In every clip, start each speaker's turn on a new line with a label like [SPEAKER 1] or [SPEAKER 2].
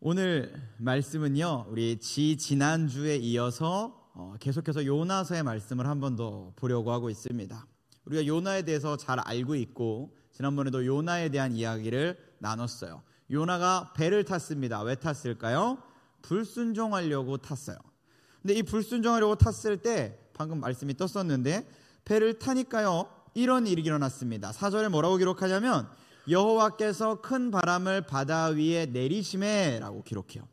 [SPEAKER 1] 오늘 말씀은요, 우리 지 지난주에 이어서 어, 계속해서 요나서의 말씀을 한 번 더 보려고 하고 있습니다. 우리가 요나에 대해서 잘 알고 있고, 지난번에도 요나에 대한 이야기를 나눴어요. 요나가 배를 탔습니다. 왜 탔을까요? 불순종하려고 탔어요. 근데 이 불순종하려고 탔을 때, 방금 말씀이 떴었는데, 배를 타니까요, 이런 일이 일어났습니다. 사절에 뭐라고 기록하냐면, 여호와께서 큰 바람을 바다 위에 내리심에라고 기록해요.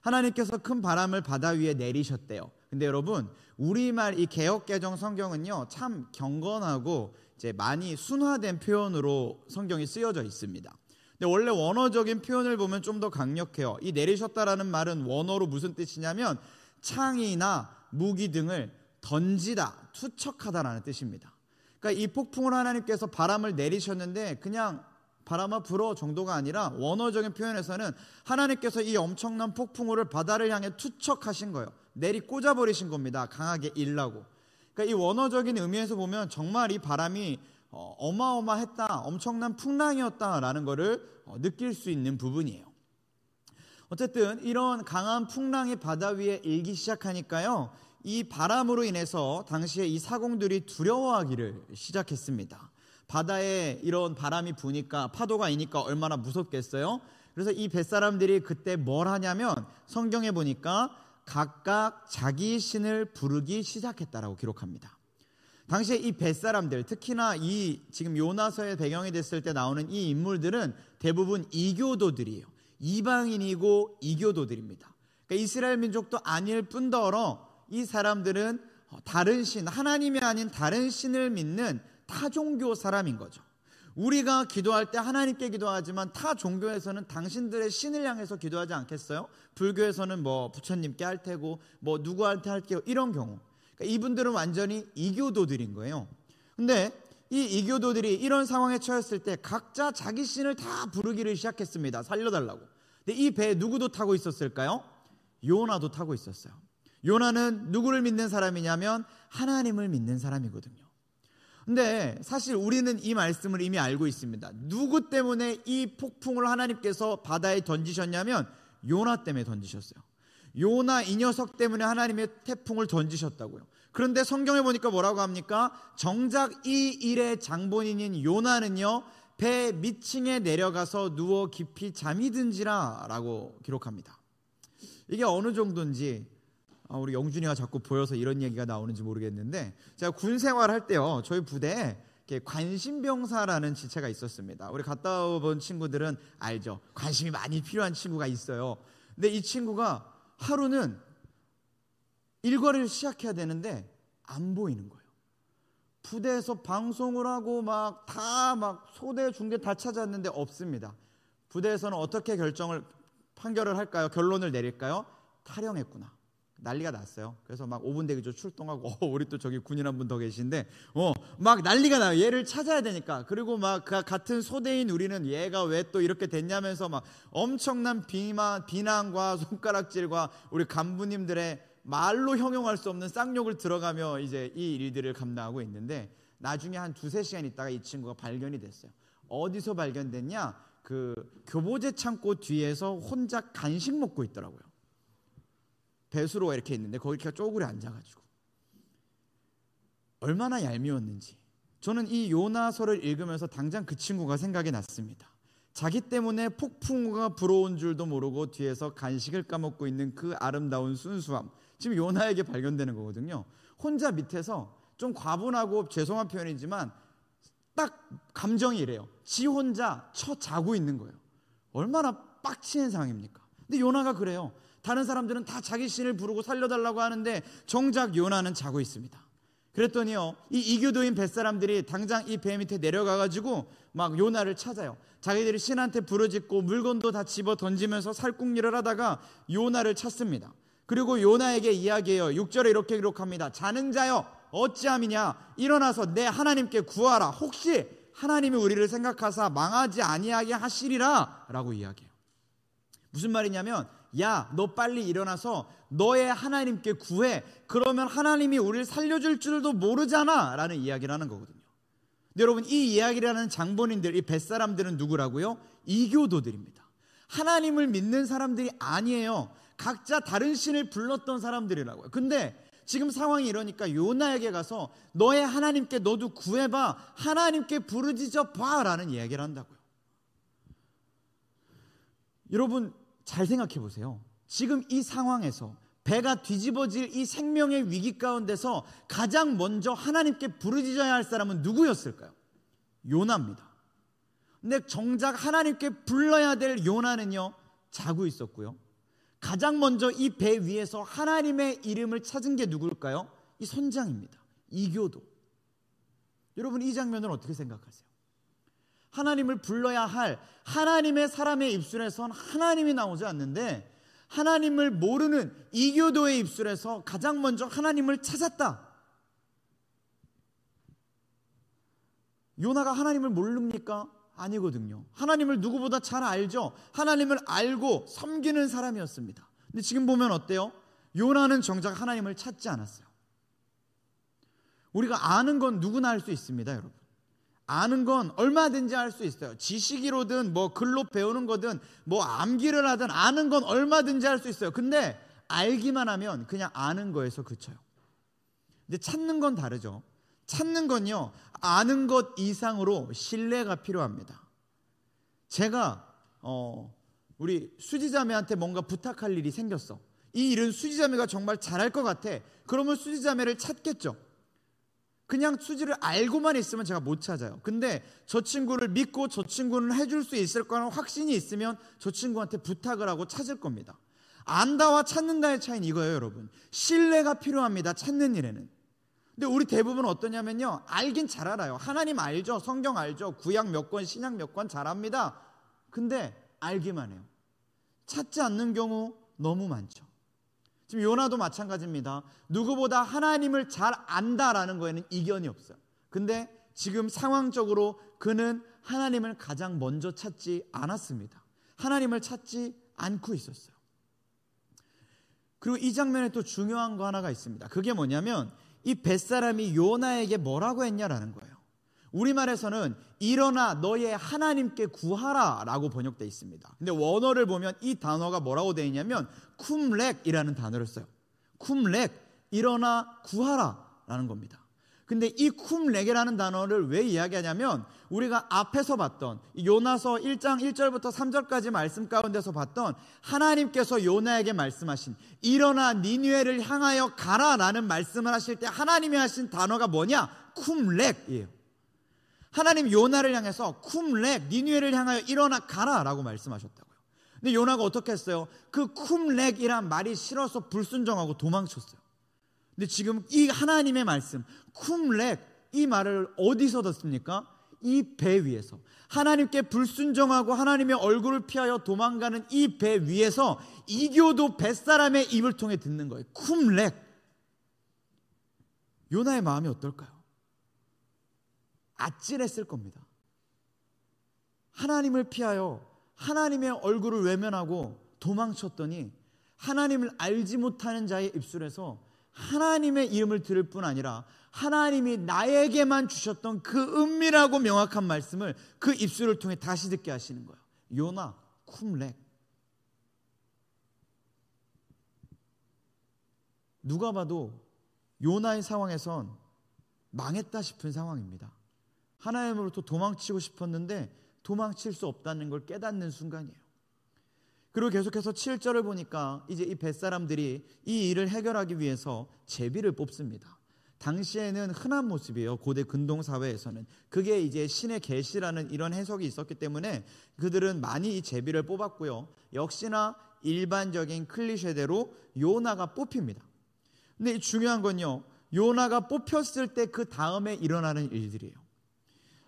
[SPEAKER 1] 하나님께서 큰 바람을 바다 위에 내리셨대요. 근데 여러분, 우리말 이 개혁 개정 성경은요. 참 경건하고 이제 많이 순화된 표현으로 성경이 쓰여져 있습니다. 근데 원래 원어적인 표현을 보면 좀 더 강력해요. 이 내리셨다라는 말은 원어로 무슨 뜻이냐면 창이나 무기 등을 던지다, 투척하다라는 뜻입니다. 그러니까 이 폭풍을 하나님께서 바람을 내리셨는데 그냥 바람아 불어 정도가 아니라 원어적인 표현에서는 하나님께서 이 엄청난 폭풍우를 바다를 향해 투척하신 거예요. 내리 꽂아버리신 겁니다. 강하게 일라고. 그러니까 이 원어적인 의미에서 보면 정말 이 바람이 어, 어마어마했다, 엄청난 풍랑이었다라는 것을 어, 느낄 수 있는 부분이에요. 어쨌든 이런 강한 풍랑이 바다 위에 일기 시작하니까요. 이 바람으로 인해서 당시에 이 사공들이 두려워하기를 시작했습니다. 바다에 이런 바람이 부니까 파도가 이니까 얼마나 무섭겠어요? 그래서 이 뱃사람들이 그때 뭘 하냐면 성경에 보니까 각각 자기 신을 부르기 시작했다라고 기록합니다. 당시에 이 뱃사람들, 특히나 이 지금 요나서의 배경이 됐을 때 나오는 이 인물들은 대부분 이교도들이에요. 이방인이고 이교도들입니다. 그러니까 이스라엘 민족도 아닐 뿐더러 이 사람들은 다른 신, 하나님이 아닌 다른 신을 믿는 타종교 사람인 거죠. 우리가 기도할 때 하나님께 기도하지만 타 종교에서는 당신들의 신을 향해서 기도하지 않겠어요? 불교에서는 뭐 부처님께 할 테고 뭐 누구한테 할게요 이런 경우 그러니까 이분들은 완전히 이교도들인 거예요. 근데 이 이교도들이 이런 상황에 처했을 때 각자 자기 신을 다 부르기를 시작했습니다. 살려달라고. 근데 이 배에 누구도 타고 있었을까요? 요나도 타고 있었어요. 요나는 누구를 믿는 사람이냐면 하나님을 믿는 사람이거든요. 근데 사실 우리는 이 말씀을 이미 알고 있습니다. 누구 때문에 이 폭풍을 하나님께서 바다에 던지셨냐면 요나 때문에 던지셨어요. 요나 이 녀석 때문에 하나님의 태풍을 던지셨다고요. 그런데 성경에 보니까 뭐라고 합니까? 정작 이 일의 장본인인 요나는요, 배 밑층에 내려가서 누워 깊이 잠이 든지라 라고 기록합니다. 이게 어느 정도인지 아, 우리 영준이가 자꾸 보여서 이런 얘기가 나오는지 모르겠는데 제가 군 생활할 때요 저희 부대에 관심병사라는 지체가 있었습니다. 우리 갔다 온 친구들은 알죠. 관심이 많이 필요한 친구가 있어요. 근데 이 친구가 하루는 일과를 시작해야 되는데 안 보이는 거예요. 부대에서 방송을 하고 막 다막 막 소대 중대 다 찾았는데 없습니다. 부대에서는 어떻게 결정을 판결을 할까요? 결론을 내릴까요? 탈영했구나. 난리가 났어요. 그래서 막 5분 대기조 출동하고 어, 우리 또 저기 군인 한 분 더 계신데 어 막 난리가 나요. 얘를 찾아야 되니까 그리고 막 그 같은 소대인 우리는 얘가 왜 또 이렇게 됐냐면서 막 엄청난 비만 비난과 손가락질과 우리 간부님들의 말로 형용할 수 없는 쌍욕을 들어가며 이제 이 일들을 감당하고 있는데 나중에 한 두세 시간 있다가 이 친구가 발견이 됐어요. 어디서 발견됐냐? 그 교보제 창고 뒤에서 혼자 간식 먹고 있더라고요. 배수로 이렇게 있는데 거기 이렇게 쪼그려 앉아가지고 얼마나 얄미웠는지 저는 이 요나서를 읽으면서 당장 그 친구가 생각이 났습니다. 자기 때문에 폭풍우가 불어온 줄도 모르고 뒤에서 간식을 까먹고 있는 그 아름다운 순수함. 지금 요나에게 발견되는 거거든요. 혼자 밑에서 좀 과분하고 죄송한 표현이지만 딱 감정이 이래요. 지 혼자 쳐 자고 있는 거예요. 얼마나 빡치는 상황입니까? 근데 요나가 그래요. 다른 사람들은 다 자기 신을 부르고 살려달라고 하는데 정작 요나는 자고 있습니다. 그랬더니요, 이 이교도인 뱃사람들이 당장 이 배 밑에 내려가가지고 막 요나를 찾아요. 자기들이 신한테 부르짖고 물건도 다 집어 던지면서 살궁리를 하다가 요나를 찾습니다. 그리고 요나에게 이야기해요. 6절에 이렇게 기록합니다. 자는 자여, 어찌함이냐? 일어나서 내 하나님께 구하라. 혹시 하나님이 우리를 생각하사 망하지 아니하게 하시리라. 라고 이야기해요. 무슨 말이냐면 야, 너 빨리 일어나서 너의 하나님께 구해. 그러면 하나님이 우리를 살려줄 줄도 모르잖아. 라는 이야기를 하는 거거든요. 근데 여러분, 이 이야기를 하는 장본인들, 이 뱃사람들은 누구라고요? 이교도들입니다. 하나님을 믿는 사람들이 아니에요. 각자 다른 신을 불렀던 사람들이라고요. 근데 지금 상황이 이러니까 요나에게 가서 너의 하나님께 너도 구해봐. 하나님께 부르짖어 봐. 라는 이야기를 한다고요. 여러분, 잘 생각해 보세요. 지금 이 상황에서 배가 뒤집어질 이 생명의 위기 가운데서 가장 먼저 하나님께 부르짖어야 할 사람은 누구였을까요? 요나입니다. 근데 정작 하나님께 불러야 될 요나는요, 자고 있었고요. 가장 먼저 이 배 위에서 하나님의 이름을 찾은 게 누굴까요? 이 선장입니다. 이교도. 여러분 이 장면을 어떻게 생각하세요? 하나님을 불러야 할 하나님의 사람의 입술에선 하나님이 나오지 않는데 하나님을 모르는 이교도의 입술에서 가장 먼저 하나님을 찾았다. 요나가 하나님을 모릅니까? 아니거든요. 하나님을 누구보다 잘 알죠. 하나님을 알고 섬기는 사람이었습니다. 근데 지금 보면 어때요? 요나는 정작 하나님을 찾지 않았어요. 우리가 아는 건 누구나 할 수 있습니다, 여러분. 아는 건 얼마든지 할 수 있어요. 지식이로든 뭐 글로 배우는 거든 뭐 암기를 하든 아는 건 얼마든지 할 수 있어요. 근데 알기만 하면 그냥 아는 거에서 그쳐요. 근데 찾는 건 다르죠. 찾는 건요, 아는 것 이상으로 신뢰가 필요합니다. 제가, 어, 우리 수지자매한테 뭔가 부탁할 일이 생겼어. 이 일은 수지자매가 정말 잘할 것 같아. 그러면 수지자매를 찾겠죠. 그냥 수지를 알고만 있으면 제가 못 찾아요. 근데 저 친구를 믿고 저 친구는 해줄 수 있을 거라는 확신이 있으면 저 친구한테 부탁을 하고 찾을 겁니다. 안다와 찾는다의 차이는 이거예요, 여러분. 신뢰가 필요합니다. 찾는 일에는. 근데 우리 대부분 어떠냐면요. 알긴 잘 알아요. 하나님 알죠. 성경 알죠. 구약 몇 권, 신약 몇 권 잘 압니다. 근데 알기만 해요. 찾지 않는 경우 너무 많죠. 지금 요나도 마찬가지입니다. 누구보다 하나님을 잘 안다라는 거에는 이견이 없어요. 근데 지금 상황적으로 그는 하나님을 가장 먼저 찾지 않았습니다. 하나님을 찾지 않고 있었어요. 그리고 이 장면에 또 중요한 거 하나가 있습니다. 그게 뭐냐면 이 뱃사람이 요나에게 뭐라고 했냐라는 거예요. 우리말에서는 일어나 너의 하나님께 구하라라고 번역돼 있습니다. 근데 원어를 보면 이 단어가 뭐라고 되어 있냐면 쿰렉이라는 단어를 써요. 쿰렉 일어나 구하라라는 겁니다. 근데 이 쿰렉이라는 단어를 왜 이야기하냐면 우리가 앞에서 봤던 요나서 1장 1절부터 3절까지 말씀 가운데서 봤던 하나님께서 요나에게 말씀하신 일어나 니누에를 향하여 가라라는 말씀을 하실 때 하나님이 하신 단어가 뭐냐? 쿰렉이에요. 하나님 요나를 향해서 쿰렉 니누에를 향하여 일어나 가라라고 말씀하셨다고요. 근데 요나가 어떻게 했어요? 그 쿰렉이란 말이 싫어서 불순종하고 도망쳤어요. 근데 지금 이 하나님의 말씀 쿰렉 이 말을 어디서 듣습니까? 이 배 위에서 하나님께 불순종하고 하나님의 얼굴을 피하여 도망가는 이 배 위에서 이교도 뱃사람의 입을 통해 듣는 거예요. 쿰렉 요나의 마음이 어떨까요? 아찔했을 겁니다. 하나님을 피하여 하나님의 얼굴을 외면하고 도망쳤더니 하나님을 알지 못하는 자의 입술에서 하나님의 이름을 들을 뿐 아니라 하나님이 나에게만 주셨던 그 은밀하고 명확한 말씀을 그 입술을 통해 다시 듣게 하시는 거예요. 요나, 쿰렉. 누가 봐도 요나의 상황에선 망했다 싶은 상황입니다. 하나님으로부터 도망치고 싶었는데 도망칠 수 없다는 걸 깨닫는 순간이에요. 그리고 계속해서 7절을 보니까 이제 이 뱃사람들이 이 일을 해결하기 위해서 제비를 뽑습니다. 당시에는 흔한 모습이에요. 고대 근동 사회에서는 그게 이제 신의 계시라는 이런 해석이 있었기 때문에 그들은 많이 이 제비를 뽑았고요. 역시나 일반적인 클리셰대로 요나가 뽑힙니다. 근데 중요한 건요. 요나가 뽑혔을 때 그 다음에 일어나는 일들이에요.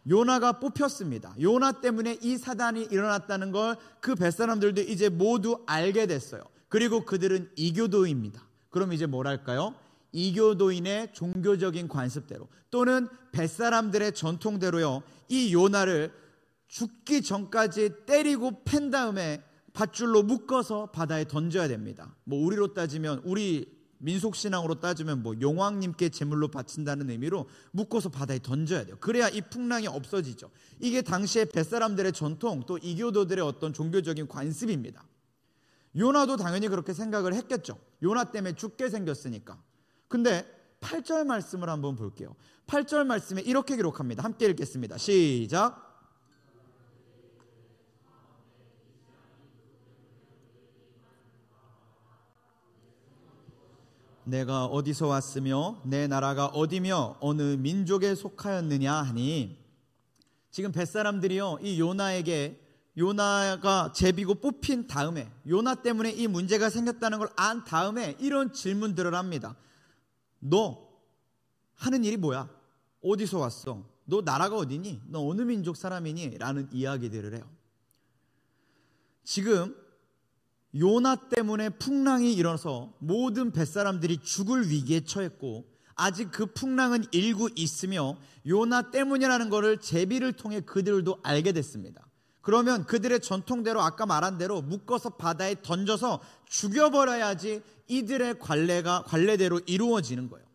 [SPEAKER 1] 요나가 뽑혔습니다. 요나 때문에 이 사단이 일어났다는 걸 그 뱃사람들도 이제 모두 알게 됐어요. 그리고 그들은 이교도입니다. 그럼 이제 뭐랄까요? 이교도인의 종교적인 관습대로 또는 뱃사람들의 전통대로요. 이 요나를 죽기 전까지 때리고 팬 다음에 밧줄로 묶어서 바다에 던져야 됩니다. 뭐 우리로 따지면 우리 민속 신앙으로 따지면 뭐 용왕님께 제물로 바친다는 의미로 묶어서 바다에 던져야 돼요. 그래야 이 풍랑이 없어지죠. 이게 당시에 뱃사람들의 전통 또 이교도들의 어떤 종교적인 관습입니다. 요나도 당연히 그렇게 생각을 했겠죠. 요나 때문에 죽게 생겼으니까. 근데 8절 말씀을 한번 볼게요. 8절 말씀에 이렇게 기록합니다. 함께 읽겠습니다. 시작. 내가 어디서 왔으며 내 나라가 어디며 어느 민족에 속하였느냐 하니 지금 뱃사람들이요 이 요나에게 요나가 제비고 뽑힌 다음에 요나 때문에 이 문제가 생겼다는 걸 안 다음에 이런 질문들을 합니다. 너 하는 일이 뭐야? 어디서 왔어? 너 나라가 어디니? 너 어느 민족 사람이니? 라는 이야기들을 해요. 지금 요나 때문에 풍랑이 일어나서 모든 뱃사람들이 죽을 위기에 처했고 아직 그 풍랑은 일고 있으며 요나 때문이라는 것을 제비를 통해 그들도 알게 됐습니다. 그러면 그들의 전통대로 아까 말한 대로 묶어서 바다에 던져서 죽여버려야지 이들의 관례가 관례대로 이루어지는 거예요.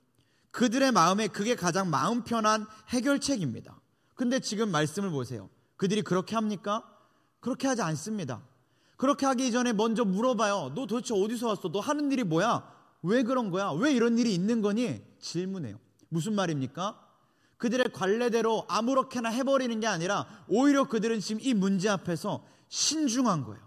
[SPEAKER 1] 그들의 마음에 그게 가장 마음 편한 해결책입니다. 근데 지금 말씀을 보세요. 그들이 그렇게 합니까? 그렇게 하지 않습니다. 그렇게 하기 전에 먼저 물어봐요. 너 도대체 어디서 왔어? 너 하는 일이 뭐야? 왜 그런 거야? 왜 이런 일이 있는 거니? 질문해요. 무슨 말입니까? 그들의 관례대로 아무렇게나 해버리는 게 아니라 오히려 그들은 지금 이 문제 앞에서 신중한 거예요.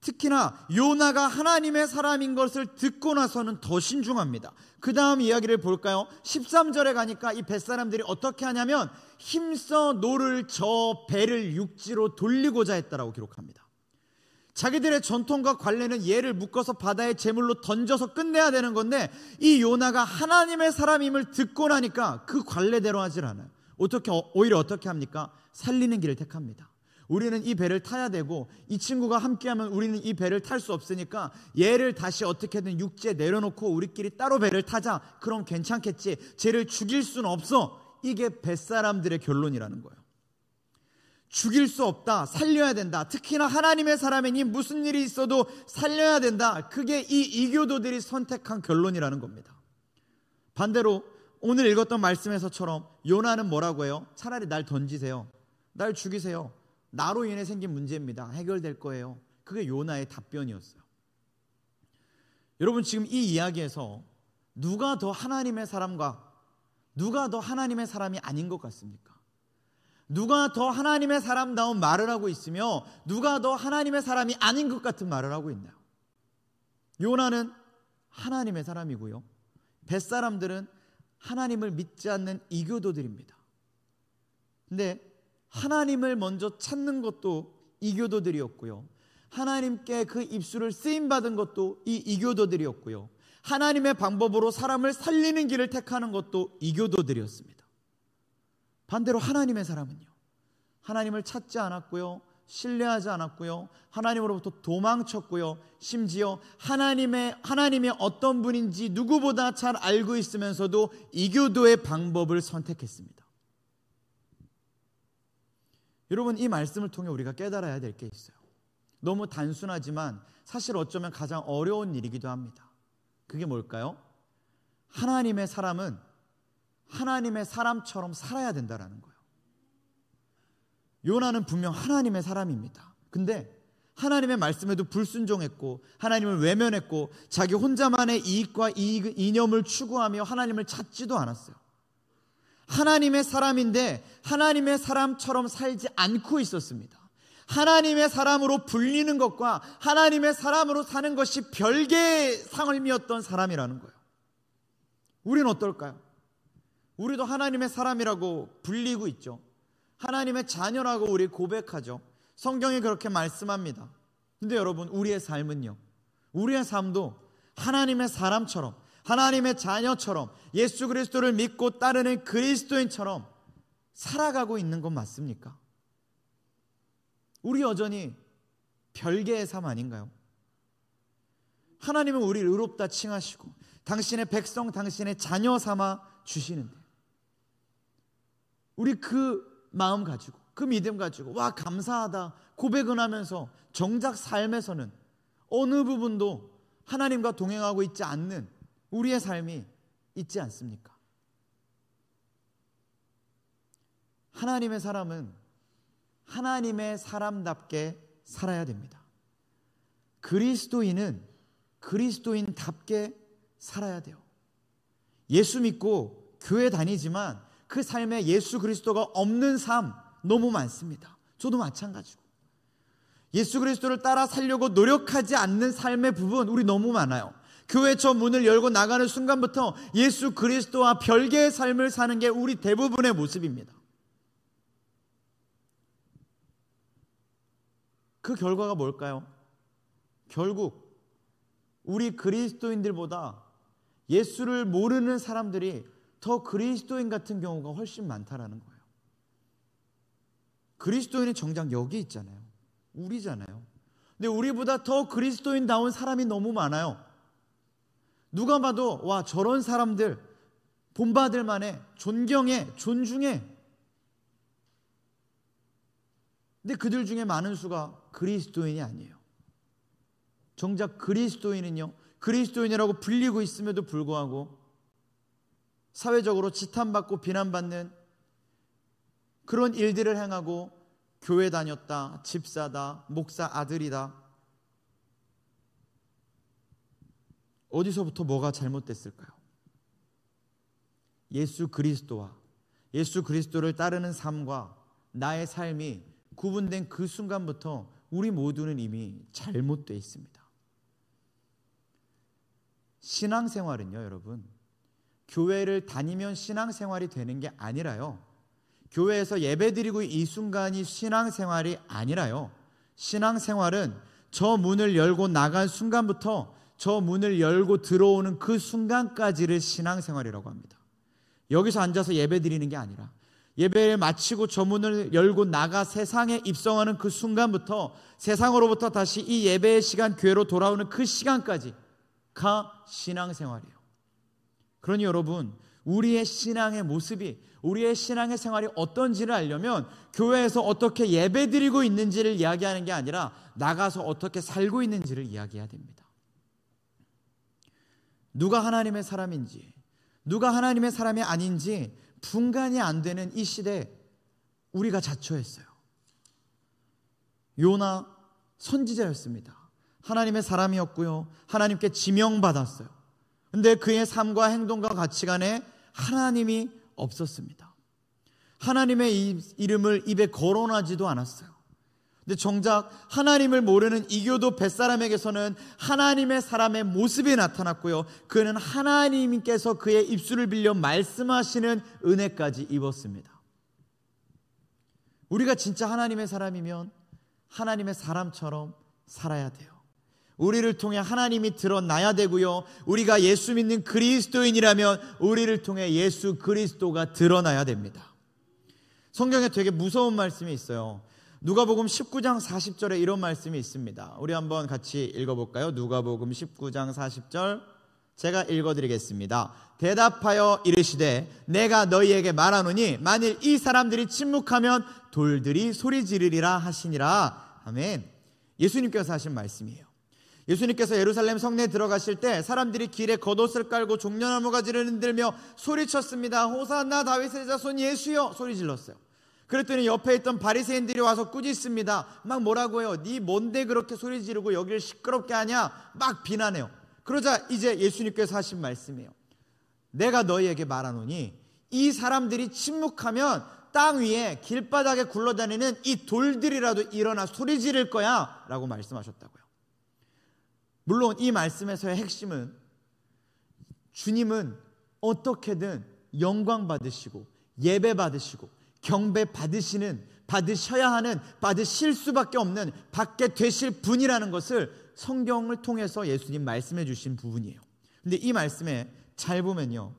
[SPEAKER 1] 특히나 요나가 하나님의 사람인 것을 듣고 나서는 더 신중합니다. 그 다음 이야기를 볼까요? 13절에 가니까 이 뱃사람들이 어떻게 하냐면 힘써 노를 저 배를 육지로 돌리고자 했다라고 기록합니다. 자기들의 전통과 관례는 얘를 묶어서 바다에 제물로 던져서 끝내야 되는 건데 이 요나가 하나님의 사람임을 듣고 나니까 그 관례대로 하질 않아요. 어떻게 어, 오히려 어떻게 합니까? 살리는 길을 택합니다. 우리는 이 배를 타야 되고 이 친구가 함께하면 우리는 이 배를 탈 수 없으니까 얘를 다시 어떻게든 육지에 내려놓고 우리끼리 따로 배를 타자. 그럼 괜찮겠지. 쟤를 죽일 수는 없어. 이게 뱃사람들의 결론이라는 거예요. 죽일 수 없다. 살려야 된다. 특히나 하나님의 사람이니 무슨 일이 있어도 살려야 된다. 그게 이 이교도들이 선택한 결론이라는 겁니다. 반대로 오늘 읽었던 말씀에서처럼 요나는 뭐라고 해요? 차라리 날 던지세요. 날 죽이세요. 나로 인해 생긴 문제입니다. 해결될 거예요. 그게 요나의 답변이었어요. 여러분 지금 이 이야기에서 누가 더 하나님의 사람과 누가 더 하나님의 사람이 아닌 것 같습니까? 누가 더 하나님의 사람다운 말을 하고 있으며 누가 더 하나님의 사람이 아닌 것 같은 말을 하고 있나요? 요나는 하나님의 사람이고요. 뱃사람들은 하나님을 믿지 않는 이교도들입니다. 근데 하나님을 먼저 찾는 것도 이교도들이었고요. 하나님께 그 입술을 쓰임 받은 것도 이 이교도들이었고요. 하나님의 방법으로 사람을 살리는 길을 택하는 것도 이교도들이었습니다. 반대로 하나님의 사람은요. 하나님을 찾지 않았고요. 신뢰하지 않았고요. 하나님으로부터 도망쳤고요. 심지어 하나님의 하나님의 어떤 분인지 누구보다 잘 알고 있으면서도 이교도의 방법을 선택했습니다. 여러분 이 말씀을 통해 우리가 깨달아야 될 게 있어요. 너무 단순하지만 사실 어쩌면 가장 어려운 일이기도 합니다. 그게 뭘까요? 하나님의 사람은 하나님의 사람처럼 살아야 된다라는 거예요. 요나는 분명 하나님의 사람입니다. 근데 하나님의 말씀에도 불순종했고 하나님을 외면했고 자기 혼자만의 이익과 이익 이념을 추구하며 하나님을 찾지도 않았어요. 하나님의 사람인데 하나님의 사람처럼 살지 않고 있었습니다. 하나님의 사람으로 불리는 것과 하나님의 사람으로 사는 것이 별개의 상을미었던 사람이라는 거예요. 우리는 어떨까요? 우리도 하나님의 사람이라고 불리고 있죠. 하나님의 자녀라고 우리 고백하죠. 성경이 그렇게 말씀합니다. 근데 여러분, 우리의 삶은요. 우리의 삶도 하나님의 사람처럼, 하나님의 자녀처럼, 예수 그리스도를 믿고 따르는 그리스도인처럼 살아가고 있는 건 맞습니까? 우리 여전히 별개의 삶 아닌가요? 하나님은 우리를 의롭다 칭하시고 당신의 백성, 당신의 자녀 삼아 주시는데 우리 그 마음 가지고 그 믿음 가지고 와 감사하다 고백은 하면서 정작 삶에서는 어느 부분도 하나님과 동행하고 있지 않는 우리의 삶이 있지 않습니까? 하나님의 사람은 하나님의 사람답게 살아야 됩니다. 그리스도인은 그리스도인답게 살아야 돼요. 예수 믿고 교회 다니지만 그 삶에 예수 그리스도가 없는 삶 너무 많습니다. 저도 마찬가지고. 예수 그리스도를 따라 살려고 노력하지 않는 삶의 부분 우리 너무 많아요. 교회 저 문을 열고 나가는 순간부터 예수 그리스도와 별개의 삶을 사는 게 우리 대부분의 모습입니다. 그 결과가 뭘까요? 결국 우리 그리스도인들보다 예수를 모르는 사람들이 더 그리스도인 같은 경우가 훨씬 많다라는 거예요. 그리스도인은 정작 여기 있잖아요. 우리잖아요. 근데 우리보다 더 그리스도인다운 사람이 너무 많아요. 누가 봐도 와 저런 사람들 본받을 만해 존경해 존중해. 근데 그들 중에 많은 수가 그리스도인이 아니에요. 정작 그리스도인은요. 그리스도인이라고 불리고 있음에도 불구하고 사회적으로 지탄받고 비난받는 그런 일들을 행하고 교회 다녔다, 집사다, 목사 아들이다. 어디서부터 뭐가 잘못됐을까요? 예수 그리스도와 예수 그리스도를 따르는 삶과 나의 삶이 구분된 그 순간부터 우리 모두는 이미 잘못되어 있습니다. 신앙생활은요, 여러분. 교회를 다니면 신앙생활이 되는 게 아니라요. 교회에서 예배드리고 이 순간이 신앙생활이 아니라요. 신앙생활은 저 문을 열고 나간 순간부터 저 문을 열고 들어오는 그 순간까지를 신앙생활이라고 합니다. 여기서 앉아서 예배드리는 게 아니라 예배를 마치고 저 문을 열고 나가 세상에 입성하는 그 순간부터 세상으로부터 다시 이 예배의 시간 교회로 돌아오는 그 시간까지가 신앙생활이에요. 그러니 여러분, 우리의 신앙의 모습이 우리의 신앙의 생활이 어떤지를 알려면 교회에서 어떻게 예배드리고 있는지를 이야기하는 게 아니라 나가서 어떻게 살고 있는지를 이야기해야 됩니다. 누가 하나님의 사람인지 누가 하나님의 사람이 아닌지 분간이 안 되는 이 시대 우리가 자초했어요. 요나 선지자였습니다. 하나님의 사람이었고요. 하나님께 지명받았어요. 근데 그의 삶과 행동과 가치관에 하나님이 없었습니다. 하나님의 이름을 입에 거론하지도 않았어요. 근데 정작 하나님을 모르는 이교도 뱃사람에게서는 하나님의 사람의 모습이 나타났고요. 그는 하나님께서 그의 입술을 빌려 말씀하시는 은혜까지 입었습니다. 우리가 진짜 하나님의 사람이면 하나님의 사람처럼 살아야 돼요. 우리를 통해 하나님이 드러나야 되고요. 우리가 예수 믿는 그리스도인이라면 우리를 통해 예수 그리스도가 드러나야 됩니다. 성경에 되게 무서운 말씀이 있어요. 누가복음 19장 40절에 이런 말씀이 있습니다. 우리 한번 같이 읽어볼까요? 누가복음 19장 40절 제가 읽어드리겠습니다. 대답하여 이르시되 내가 너희에게 말하노니 만일 이 사람들이 침묵하면 돌들이 소리 지르리라 하시니라. 아멘. 예수님께서 하신 말씀이에요. 예수님께서 예루살렘 성내에 들어가실 때 사람들이 길에 겉옷을 깔고 종려나무 가지를 흔들며 소리쳤습니다. 호산나 다윗의 자손 예수여 소리 질렀어요. 그랬더니 옆에 있던 바리새인들이 와서 꾸짖습니다. 막 뭐라고 해요? 네 뭔데 그렇게 소리 지르고 여기를 시끄럽게 하냐? 막 비난해요. 그러자 이제 예수님께서 하신 말씀이에요. 내가 너희에게 말하노니 이 사람들이 침묵하면 땅 위에 길바닥에 굴러다니는 이 돌들이라도 일어나 소리 지를 거야 라고 말씀하셨다고요. 물론 이 말씀에서의 핵심은 주님은 어떻게든 영광 받으시고 예배 받으시고 경배 받으시는 받으셔야 하는 받으실 수밖에 없는 받게 되실 분이라는 것을 성경을 통해서 예수님 말씀해 주신 부분이에요. 근데 이 말씀에 잘 보면요.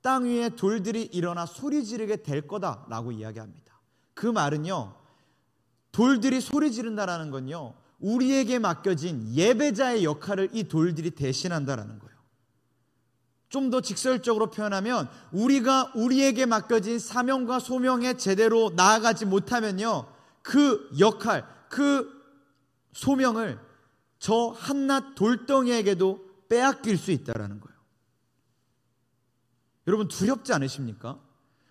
[SPEAKER 1] 땅 위에 돌들이 일어나 소리 지르게 될 거다라고 이야기합니다. 그 말은요. 돌들이 소리 지른다라는 건요. 우리에게 맡겨진 예배자의 역할을 이 돌들이 대신한다라는 거예요. 좀 더 직설적으로 표현하면 우리가 우리에게 맡겨진 사명과 소명에 제대로 나아가지 못하면요. 그 역할, 그 소명을 저 한낱 돌덩이에게도 빼앗길 수 있다라는 거예요. 여러분 두렵지 않으십니까?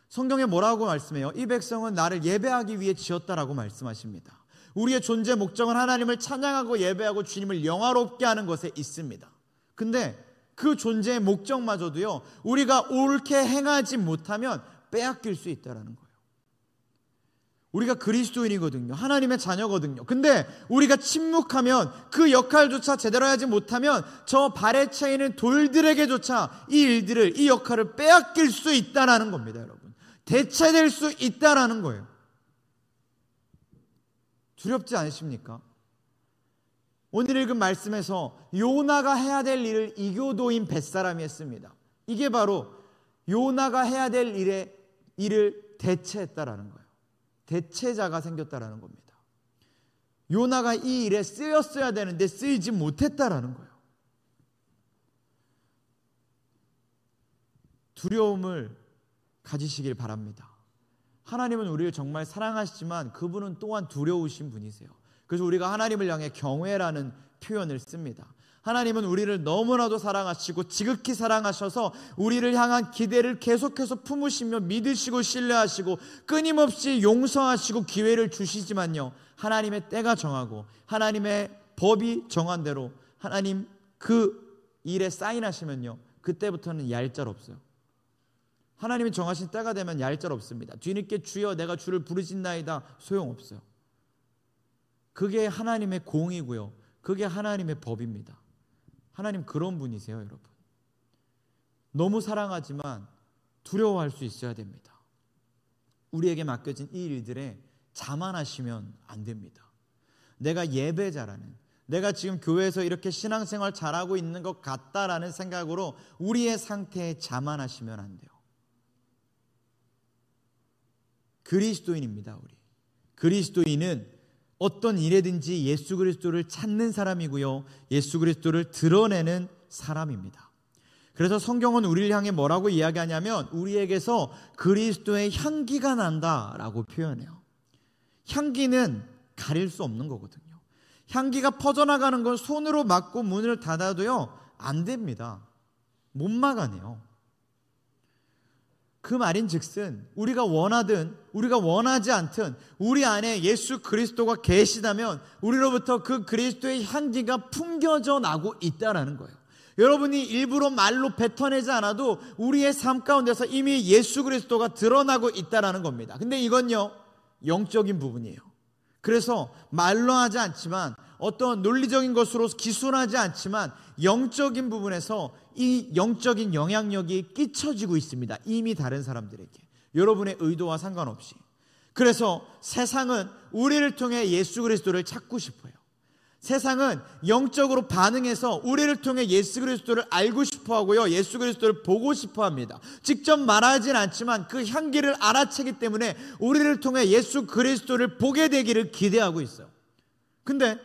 [SPEAKER 1] 성경에 뭐라고 말씀해요? 이 백성은 나를 예배하기 위해 지었다라고 말씀하십니다. 우리의 존재 목적은 하나님을 찬양하고 예배하고 주님을 영화롭게 하는 것에 있습니다. 근데 그 존재의 목적마저도요, 우리가 옳게 행하지 못하면 빼앗길 수 있다라는 거예요. 우리가 그리스도인이거든요. 하나님의 자녀거든요. 근데 우리가 침묵하면 그 역할조차 제대로 하지 못하면 저 발에 차이는 돌들에게조차 이 일들을, 이 역할을 빼앗길 수 있다라는 겁니다, 여러분. 대체될 수 있다라는 거예요. 두렵지 않으십니까? 오늘 읽은 말씀에서 요나가 해야 될 일을 이교도인 뱃사람이 했습니다. 이게 바로 요나가 해야 될 일에 일을 대체했다라는 거예요. 대체자가 생겼다라는 겁니다. 요나가 이 일에 쓰였어야 되는데 쓰이지 못했다라는 거예요. 두려움을 가지시길 바랍니다. 하나님은 우리를 정말 사랑하시지만 그분은 또한 두려우신 분이세요. 그래서 우리가 하나님을 향해 경외라는 표현을 씁니다. 하나님은 우리를 너무나도 사랑하시고 지극히 사랑하셔서 우리를 향한 기대를 계속해서 품으시며 믿으시고 신뢰하시고 끊임없이 용서하시고 기회를 주시지만요. 하나님의 때가 정하고 하나님의 법이 정한 대로 하나님 그 일에 사인하시면요. 그때부터는 얄짤 없어요. 하나님이 정하신 때가 되면 얄짤 없습니다. 뒤늦게 주여 내가 주를 부르짖나이다 소용없어요. 그게 하나님의 공이고요. 그게 하나님의 법입니다. 하나님 그런 분이세요, 여러분. 너무 사랑하지만 두려워할 수 있어야 됩니다. 우리에게 맡겨진 이 일들에 자만하시면 안 됩니다. 내가 예배자라는 내가 지금 교회에서 이렇게 신앙생활 잘하고 있는 것 같다라는 생각으로 우리의 상태에 자만하시면 안 돼요. 그리스도인입니다, 우리. 그리스도인은 어떤 일에든지 예수 그리스도를 찾는 사람이고요. 예수 그리스도를 드러내는 사람입니다. 그래서 성경은 우리를 향해 뭐라고 이야기하냐면 우리에게서 그리스도의 향기가 난다라고 표현해요. 향기는 가릴 수 없는 거거든요. 향기가 퍼져나가는 건 손으로 막고 문을 닫아도요. 안 됩니다. 못 막아내요. 그 말인즉슨 우리가 원하든 우리가 원하지 않든 우리 안에 예수 그리스도가 계시다면 우리로부터 그 그리스도의 향기가 풍겨져 나고 있다라는 거예요. 여러분이 일부러 말로 뱉어내지 않아도 우리의 삶 가운데서 이미 예수 그리스도가 드러나고 있다라는 겁니다. 근데 이건요 영적인 부분이에요. 그래서 말로 하지 않지만 어떤 논리적인 것으로 기술하지 않지만 영적인 부분에서 이 영적인 영향력이 끼쳐지고 있습니다. 이미 다른 사람들에게. 여러분의 의도와 상관없이. 그래서 세상은 우리를 통해 예수 그리스도를 찾고 싶어요. 세상은 영적으로 반응해서 우리를 통해 예수 그리스도를 알고 싶어 하고요. 예수 그리스도를 보고 싶어 합니다. 직접 말하진 않지만 그 향기를 알아채기 때문에 우리를 통해 예수 그리스도를 보게 되기를 기대하고 있어요. 근데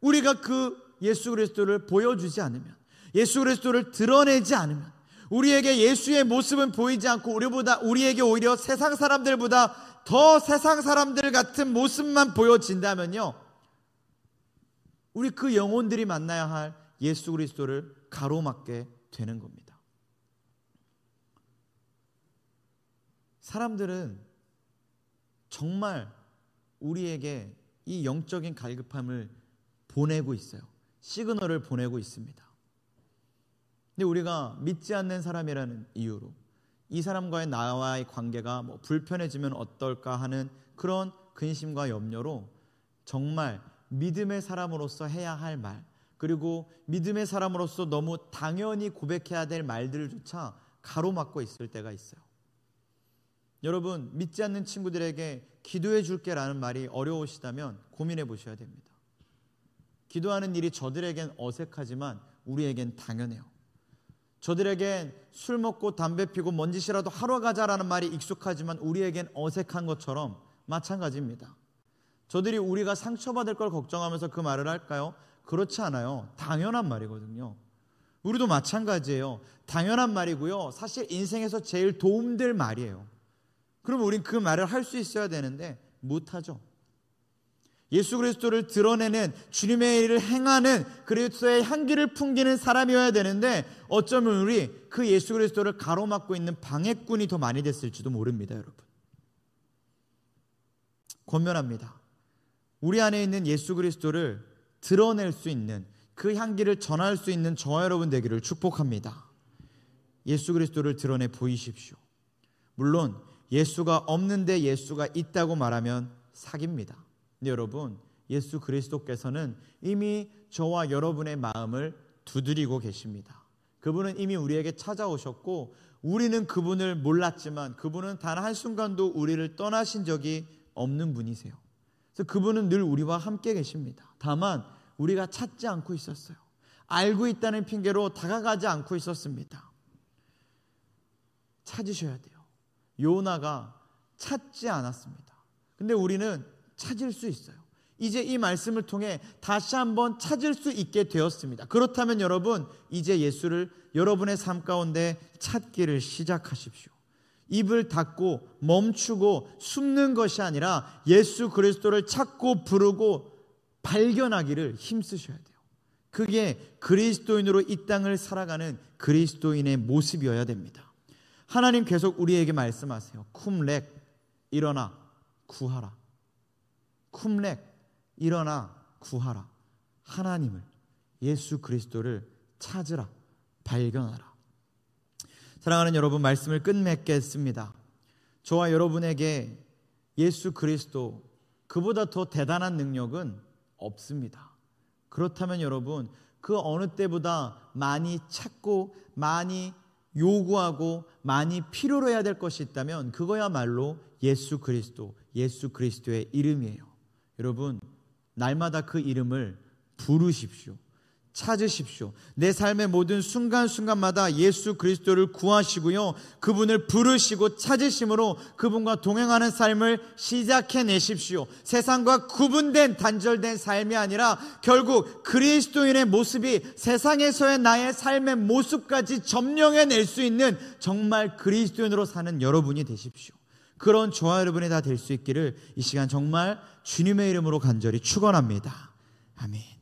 [SPEAKER 1] 우리가 그 예수 그리스도를 보여주지 않으면 예수 그리스도를 드러내지 않으면 우리에게 예수의 모습은 보이지 않고 우리보다 우리에게 오히려 세상 사람들보다 더 세상 사람들 같은 모습만 보여진다면요. 우리 그 영혼들이 만나야 할 예수 그리스도를 가로막게 되는 겁니다. 사람들은 정말 우리에게 이 영적인 갈급함을 보내고 있어요. 시그널을 보내고 있습니다. 근데 우리가 믿지 않는 사람이라는 이유로 이 사람과의 나와의 관계가 뭐 불편해지면 어떨까 하는 그런 근심과 염려로 정말 믿음의 사람으로서 해야 할 말, 그리고 믿음의 사람으로서 너무 당연히 고백해야 될 말들조차 가로막고 있을 때가 있어요. 여러분, 믿지 않는 친구들에게 기도해 줄게 라는 말이 어려우시다면 고민해 보셔야 됩니다. 기도하는 일이 저들에겐 어색하지만 우리에겐 당연해요. 저들에겐 술 먹고 담배 피고 먼 짓이라도 하러 가자라는 말이 익숙하지만 우리에겐 어색한 것처럼 마찬가지입니다. 저들이 우리가 상처받을 걸 걱정하면서 그 말을 할까요? 그렇지 않아요. 당연한 말이거든요. 우리도 마찬가지예요. 당연한 말이고요. 사실 인생에서 제일 도움될 말이에요. 그럼 우린 그 말을 할 수 있어야 되는데 못하죠. 예수 그리스도를 드러내는 주님의 일을 행하는 그리스도의 향기를 풍기는 사람이어야 되는데 어쩌면 우리 그 예수 그리스도를 가로막고 있는 방해꾼이 더 많이 됐을지도 모릅니다, 여러분. 권면합니다. 우리 안에 있는 예수 그리스도를 드러낼 수 있는 그 향기를 전할 수 있는 저 여러분 되기를 축복합니다. 예수 그리스도를 드러내 보이십시오. 물론 예수가 없는데 예수가 있다고 말하면 사기입니다 근데 여러분, 예수 그리스도께서는 이미 저와 여러분의 마음을 두드리고 계십니다. 그분은 이미 우리에게 찾아오셨고 우리는 그분을 몰랐지만 그분은 단 한순간도 우리를 떠나신 적이 없는 분이세요. 그래서 그분은 늘 우리와 함께 계십니다. 다만 우리가 찾지 않고 있었어요. 알고 있다는 핑계로 다가가지 않고 있었습니다. 찾으셔야 돼요. 요나가 찾지 않았습니다. 근데 우리는 찾을 수 있어요. 이제 이 말씀을 통해 다시 한번 찾을 수 있게 되었습니다. 그렇다면 여러분, 이제 예수를 여러분의 삶 가운데 찾기를 시작하십시오. 입을 닫고 멈추고 숨는 것이 아니라 예수 그리스도를 찾고 부르고 발견하기를 힘쓰셔야 돼요. 그게 그리스도인으로 이 땅을 살아가는 그리스도인의 모습이어야 됩니다. 하나님 계속 우리에게 말씀하세요. 쿰렉 일어나 구하라. 쿰렉 일어나 구하라 하나님을 예수 그리스도를 찾으라 발견하라 사랑하는 여러분 말씀을 끝맺겠습니다 저와 여러분에게 예수 그리스도 그보다 더 대단한 능력은 없습니다 그렇다면 여러분 그 어느 때보다 많이 찾고 많이 요구하고 많이 필요로 해야 될 것이 있다면 그거야말로 예수 그리스도, 예수 그리스도의 이름이에요. 여러분 날마다 그 이름을 부르십시오. 찾으십시오. 내 삶의 모든 순간순간마다 예수 그리스도를 구하시고요. 그분을 부르시고 찾으심으로 그분과 동행하는 삶을 시작해내십시오. 세상과 구분된 단절된 삶이 아니라 결국 그리스도인의 모습이 세상에서의 나의 삶의 모습까지 점령해낼 수 있는 정말 그리스도인으로 사는 여러분이 되십시오. 그런 저와 여러분이 다 될 수 있기를 이 시간 정말 주님의 이름으로 간절히 축원합니다. 아멘.